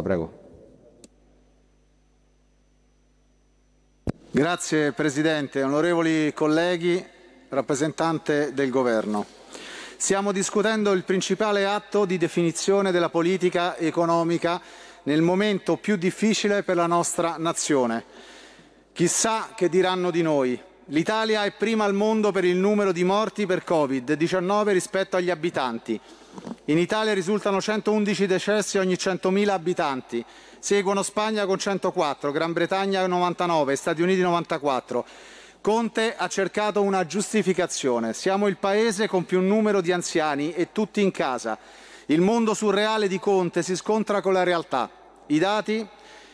Prego. Grazie Presidente, onorevoli colleghi, rappresentante del Governo. Stiamo discutendo il principale atto di definizione della politica economica nel momento più difficile per la nostra nazione. Chissà che diranno di noi. L'Italia è prima al mondo per il numero di morti per Covid-19 rispetto agli abitanti. In Italia risultano 111 decessi ogni 100.000 abitanti. Seguono Spagna con 104, Gran Bretagna 99, Stati Uniti 94. Conte ha cercato una giustificazione. Siamo il paese con più numero di anziani e tutti in casa. Il mondo surreale di Conte si scontra con la realtà. I dati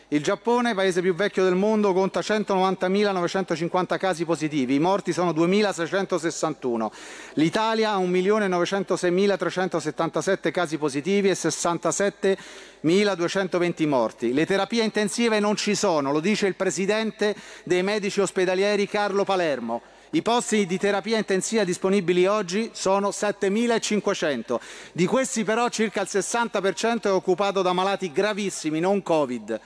il Giappone, paese più vecchio del mondo, conta 190.950 casi positivi, i morti sono 2.661. L'Italia ha 1.906.377 casi positivi e 67.220 morti. Le terapie intensive non ci sono, lo dice il presidente dei medici ospedalieri Carlo Palermo. I posti di terapia intensiva disponibili oggi sono 7.500, di questi però circa il 60% è occupato da malati gravissimi, non Covid.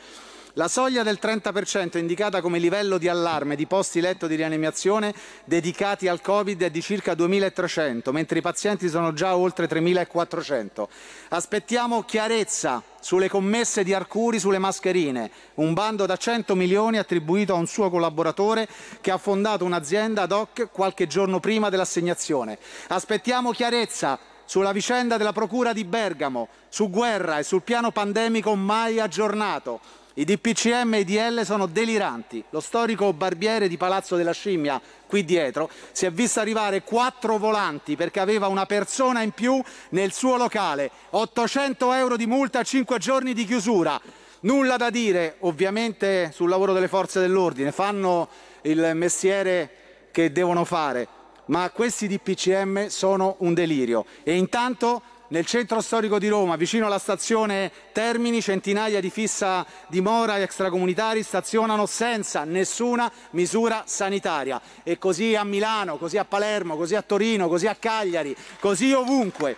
La soglia del 30% indicata come livello di allarme di posti letto di rianimazione dedicati al Covid è di circa 2.300, mentre i pazienti sono già oltre 3.400. Aspettiamo chiarezza sulle commesse di Arcuri sulle mascherine, un bando da 100 milioni attribuito a un suo collaboratore che ha fondato un'azienda ad hoc qualche giorno prima dell'assegnazione. Aspettiamo chiarezza sulla vicenda della Procura di Bergamo, su guerra e sul piano pandemico mai aggiornato, i DPCM e i DL sono deliranti. Lo storico barbiere di Palazzo della Scimmia, qui dietro, si è visto arrivare quattro volanti perché aveva una persona in più nel suo locale. 800 euro di multa, 5 giorni di chiusura. Nulla da dire, ovviamente, sul lavoro delle forze dell'ordine. Fanno il mestiere che devono fare. Ma questi DPCM sono un delirio. E intanto nel centro storico di Roma, vicino alla stazione Termini, centinaia di fissa dimora e extracomunitari stazionano senza nessuna misura sanitaria. E così a Milano, così a Palermo, così a Torino, così a Cagliari, così ovunque.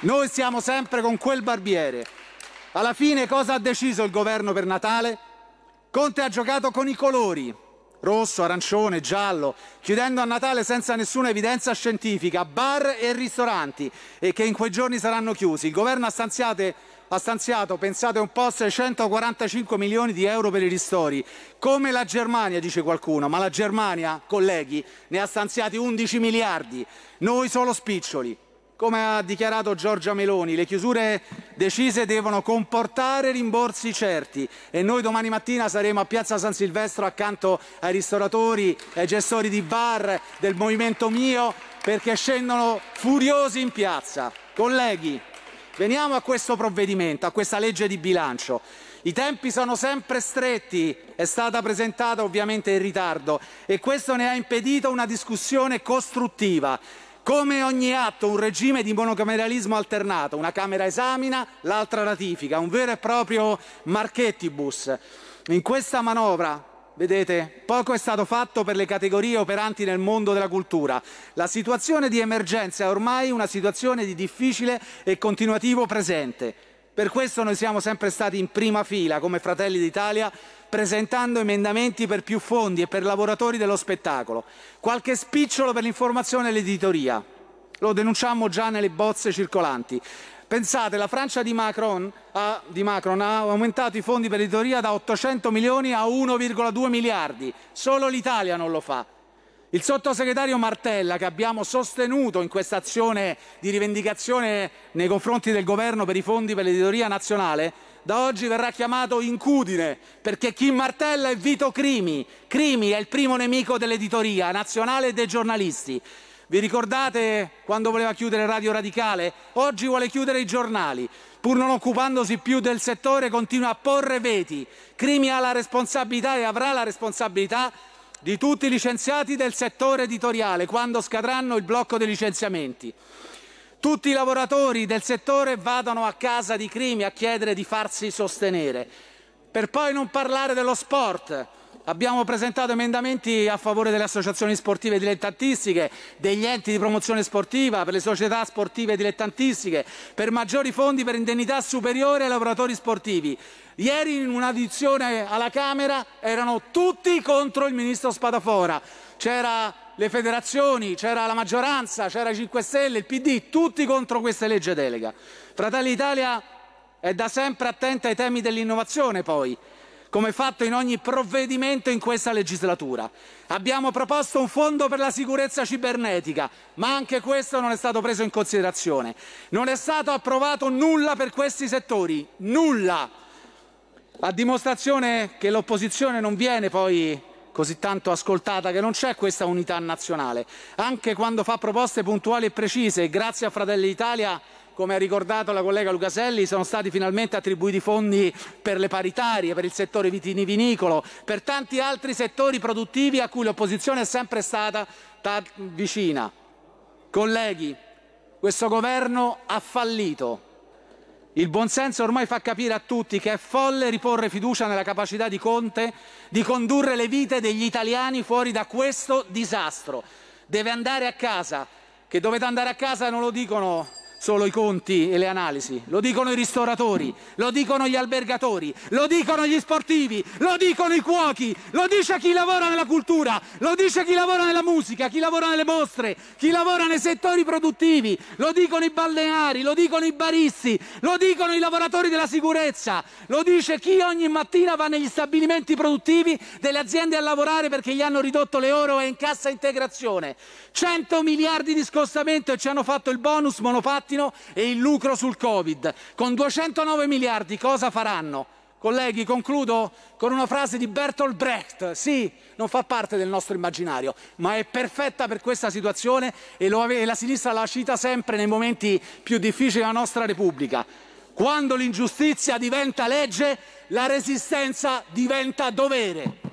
Noi siamo sempre con quel barbiere. Alla fine cosa ha deciso il governo per Natale? Conte ha giocato con i colori, rosso, arancione, giallo, chiudendo a Natale senza nessuna evidenza scientifica bar e ristoranti e che in quei giorni saranno chiusi. Il governo ha, ha stanziato, pensate un po', 645 milioni di euro per i ristori, come la Germania, dice qualcuno, ma la Germania, colleghi, ne ha stanziati 11 miliardi, noi solo spiccioli. Come ha dichiarato Giorgia Meloni, le chiusure decise devono comportare rimborsi certi e noi domani mattina saremo a Piazza San Silvestro accanto ai ristoratori, ai gestori di bar, del Movimento Mio, perché scendono furiosi in piazza. Colleghi, veniamo a questo provvedimento, a questa legge di bilancio. I tempi sono sempre stretti, è stata presentata ovviamente in ritardo e questo ne ha impedito una discussione costruttiva. Come ogni atto, un regime di monocameralismo alternato, una Camera esamina, l'altra ratifica, un vero e proprio marchettibus. In questa manovra, vedete, poco è stato fatto per le categorie operanti nel mondo della cultura. La situazione di emergenza è ormai una situazione di difficile e continuativo presente. Per questo noi siamo sempre stati in prima fila come Fratelli d'Italia presentando emendamenti per più fondi e per lavoratori dello spettacolo, qualche spicciolo per l'informazione e l'editoria. Lo denunciamo già nelle bozze circolanti. Pensate, la Francia di Macron, ha, di Macron ha aumentato i fondi per l'editoria da 800 milioni a 1,2 miliardi. Solo l'Italia non lo fa. Il sottosegretario Martella, che abbiamo sostenuto in questa azione di rivendicazione nei confronti del governo per i fondi per l'editoria nazionale, da oggi verrà chiamato incudine, perché chi martella è Vito Crimi. Crimi è il primo nemico dell'editoria nazionale e dei giornalisti. Vi ricordate quando voleva chiudere Radio Radicale? Oggi vuole chiudere i giornali. Pur non occupandosi più del settore continua a porre veti. Crimi ha la responsabilità e avrà la responsabilità di tutti i licenziati del settore editoriale quando scadranno il blocco dei licenziamenti. Tutti i lavoratori del settore vadano a casa di Crimi a chiedere di farsi sostenere. Per poi non parlare dello sport, Abbiamo presentato emendamenti a favore delle associazioni sportive dilettantistiche, degli enti di promozione sportiva, per le società sportive dilettantistiche, per maggiori fondi per indennità superiori ai lavoratori sportivi. Ieri in un'audizione alla Camera erano tutti contro il ministro Spadafora. C'era le federazioni, c'era la maggioranza, c'era i 5 Stelle, il PD, tutti contro questa legge delega. Fratelli Italia è da sempre attenta ai temi dell'innovazione poi come fatto in ogni provvedimento in questa legislatura. Abbiamo proposto un fondo per la sicurezza cibernetica, ma anche questo non è stato preso in considerazione. Non è stato approvato nulla per questi settori, nulla. A dimostrazione che l'opposizione non viene poi così tanto ascoltata che non c'è questa unità nazionale. Anche quando fa proposte puntuali e precise, grazie a Fratelli d'Italia come ha ricordato la collega Lucaselli, sono stati finalmente attribuiti fondi per le paritarie, per il settore vitivinicolo, per tanti altri settori produttivi a cui l'opposizione è sempre stata vicina. Colleghi, questo governo ha fallito. Il buonsenso ormai fa capire a tutti che è folle riporre fiducia nella capacità di Conte di condurre le vite degli italiani fuori da questo disastro. Deve andare a casa, che dovete andare a casa non lo dicono solo i conti e le analisi, lo dicono i ristoratori, lo dicono gli albergatori, lo dicono gli sportivi, lo dicono i cuochi, lo dice chi lavora nella cultura, lo dice chi lavora nella musica, chi lavora nelle mostre, chi lavora nei settori produttivi, lo dicono i balneari, lo dicono i baristi, lo dicono i lavoratori della sicurezza, lo dice chi ogni mattina va negli stabilimenti produttivi delle aziende a lavorare perché gli hanno ridotto le ore e in cassa integrazione. 100 miliardi di scostamento e ci hanno fatto il bonus monopatti destino e il lucro sul Covid. Con 209 miliardi cosa faranno? Colleghi, concludo con una frase di Bertolt Brecht. Sì, non fa parte del nostro immaginario, ma è perfetta per questa situazione e, e la sinistra la cita sempre nei momenti più difficili della nostra Repubblica. Quando l'ingiustizia diventa legge, la resistenza diventa dovere.